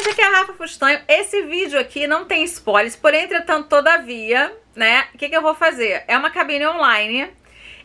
gente, aqui é a Rafa Fustanho. Esse vídeo aqui não tem spoilers, porém, entretanto, todavia, né? O que, que eu vou fazer? É uma cabine online.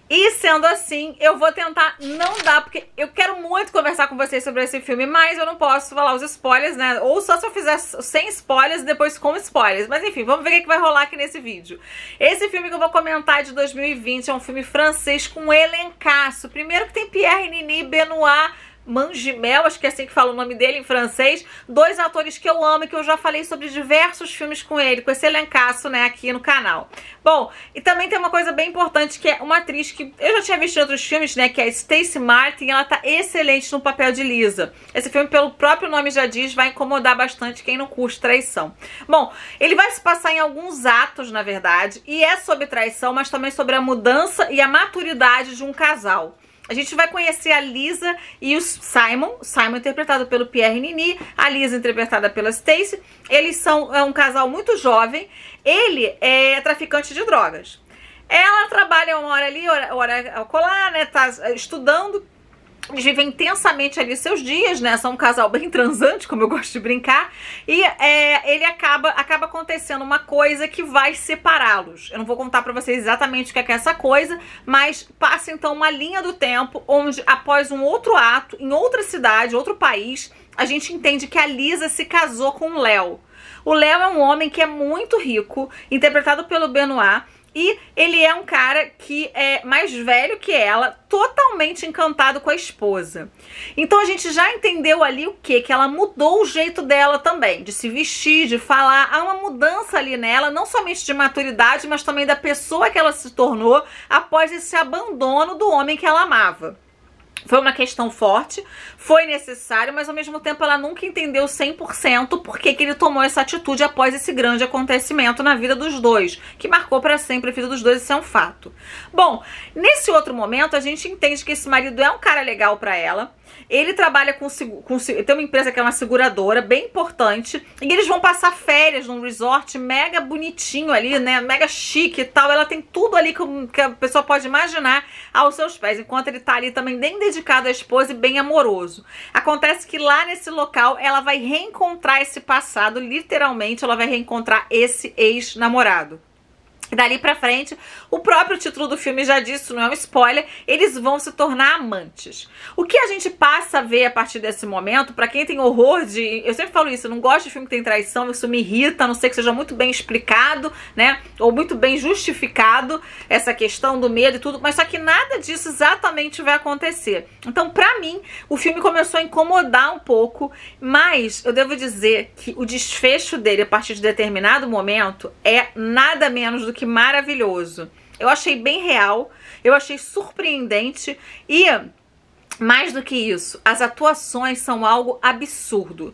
E sendo assim, eu vou tentar não dar, porque eu quero muito conversar com vocês sobre esse filme, mas eu não posso falar os spoilers, né? Ou só se eu fizer sem spoilers e depois com spoilers. Mas enfim, vamos ver o que vai rolar aqui nesse vídeo. Esse filme que eu vou comentar é de 2020, é um filme francês com um elencaço. Primeiro que tem Pierre Nini, Benoit, Mangimel, acho que é assim que fala o nome dele em francês, dois atores que eu amo e que eu já falei sobre diversos filmes com ele, com esse elencaço, né, aqui no canal. Bom, e também tem uma coisa bem importante que é uma atriz que eu já tinha visto em outros filmes, né, que é Stacey Martin, ela tá excelente no papel de Lisa. Esse filme, pelo próprio nome já diz, vai incomodar bastante quem não curte traição. Bom, ele vai se passar em alguns atos, na verdade, e é sobre traição, mas também sobre a mudança e a maturidade de um casal a gente vai conhecer a Lisa e o Simon, Simon é interpretado pelo Pierre Nini, a Lisa é interpretada pela Stacy. Eles são é um casal muito jovem, ele é traficante de drogas. Ela trabalha uma hora ali, hora, hora colar, né, tá estudando eles vivem intensamente ali seus dias, né? São um casal bem transante, como eu gosto de brincar. E é, ele acaba, acaba acontecendo uma coisa que vai separá-los. Eu não vou contar para vocês exatamente o é que é essa coisa, mas passa então uma linha do tempo onde, após um outro ato, em outra cidade, outro país, a gente entende que a Lisa se casou com o Léo. O Léo é um homem que é muito rico, interpretado pelo Benoit, e ele é um cara que é mais velho que ela, totalmente encantado com a esposa. Então a gente já entendeu ali o que? Que ela mudou o jeito dela também, de se vestir, de falar. Há uma mudança ali nela, não somente de maturidade, mas também da pessoa que ela se tornou após esse abandono do homem que ela amava. Foi uma questão forte, foi necessário, mas ao mesmo tempo ela nunca entendeu 100% por que, que ele tomou essa atitude após esse grande acontecimento na vida dos dois, que marcou para sempre a vida dos dois, isso é um fato. Bom, nesse outro momento a gente entende que esse marido é um cara legal para ela, ele trabalha com, com tem uma empresa que é uma seguradora bem importante e eles vão passar férias num resort mega bonitinho ali, né? Mega chique e tal. Ela tem tudo ali que, que a pessoa pode imaginar aos seus pés, enquanto ele tá ali também dentro dedicado à esposa e bem amoroso. Acontece que lá nesse local ela vai reencontrar esse passado, literalmente, ela vai reencontrar esse ex-namorado. Dali pra frente, o próprio título do filme já disse, não é um spoiler, eles vão se tornar amantes. O que a gente passa a ver a partir desse momento, para quem tem horror de. Eu sempre falo isso, eu não gosto de filme que tem traição, isso me irrita, a não ser que seja muito bem explicado, né? Ou muito bem justificado essa questão do medo e tudo, mas só que nada disso exatamente vai acontecer. Então, pra mim, o filme começou a incomodar um pouco, mas eu devo dizer que o desfecho dele a partir de determinado momento é nada menos do que maravilhoso. Eu achei bem real, eu achei surpreendente e mais do que isso, as atuações são algo absurdo.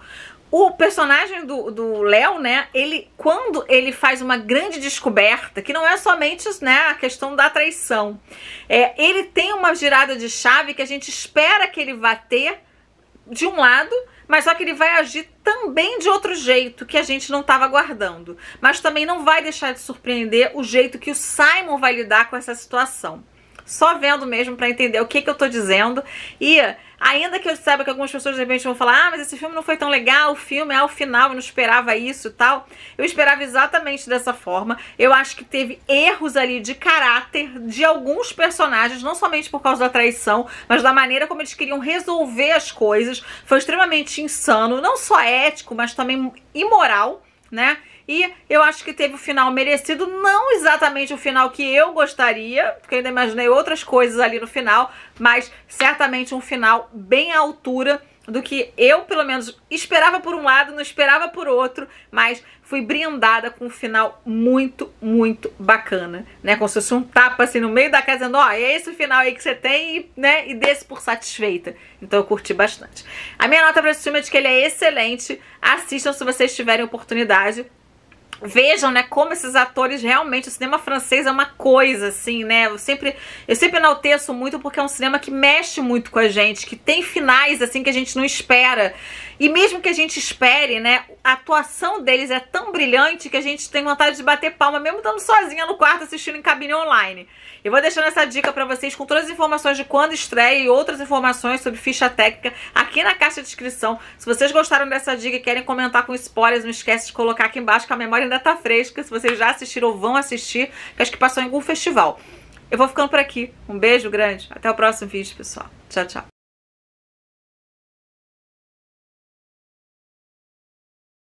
O personagem do Léo, né, ele quando ele faz uma grande descoberta, que não é somente né, a questão da traição, é, ele tem uma girada de chave que a gente espera que ele vá ter, de um lado, mas só que ele vai agir também de outro jeito que a gente não estava aguardando. Mas também não vai deixar de surpreender o jeito que o Simon vai lidar com essa situação só vendo mesmo para entender o que, que eu tô dizendo. E ainda que eu saiba que algumas pessoas de repente vão falar: "Ah, mas esse filme não foi tão legal, o filme ao o final eu não esperava isso e tal". Eu esperava exatamente dessa forma. Eu acho que teve erros ali de caráter de alguns personagens, não somente por causa da traição, mas da maneira como eles queriam resolver as coisas. Foi extremamente insano, não só ético, mas também imoral, né? E eu acho que teve o final merecido, não exatamente o final que eu gostaria, porque ainda imaginei outras coisas ali no final, mas certamente um final bem à altura do que eu, pelo menos, esperava por um lado, não esperava por outro, mas fui brindada com um final muito, muito bacana, né? Como se fosse um tapa assim no meio da casa, dizendo, ó, oh, é esse o final aí que você tem, né? E desse por satisfeita. Então eu curti bastante. A minha nota para esse filme é de que ele é excelente. Assistam se vocês tiverem oportunidade vejam, né, como esses atores realmente, o cinema francês é uma coisa, assim, né, eu sempre, eu sempre enalteço muito porque é um cinema que mexe muito com a gente, que tem finais, assim, que a gente não espera, e mesmo que a gente espere, né, a atuação deles é tão brilhante que a gente tem vontade de bater palma, mesmo estando sozinha no quarto assistindo em cabine online. Eu vou deixando essa dica pra vocês com todas as informações de quando estreia e outras informações sobre ficha técnica aqui na caixa de descrição. Se vocês gostaram dessa dica e querem comentar com spoilers, não esquece de colocar aqui embaixo que a memória ainda tá fresca. Se vocês já assistiram ou vão assistir, que acho que passou em algum festival. Eu vou ficando por aqui. Um beijo grande. Até o próximo vídeo, pessoal. Tchau, tchau.